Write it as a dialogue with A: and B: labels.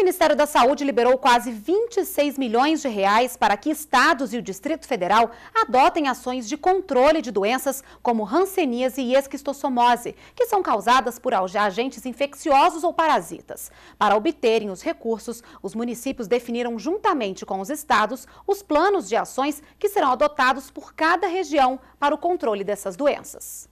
A: Ministério da Saúde liberou quase 26 milhões de reais para que estados e o Distrito Federal adotem ações de controle de doenças como ranceníase e esquistossomose, que são causadas por agentes infecciosos ou parasitas. Para obterem os recursos, os municípios definiram juntamente com os estados os planos de ações que serão adotados por cada região para o controle dessas doenças.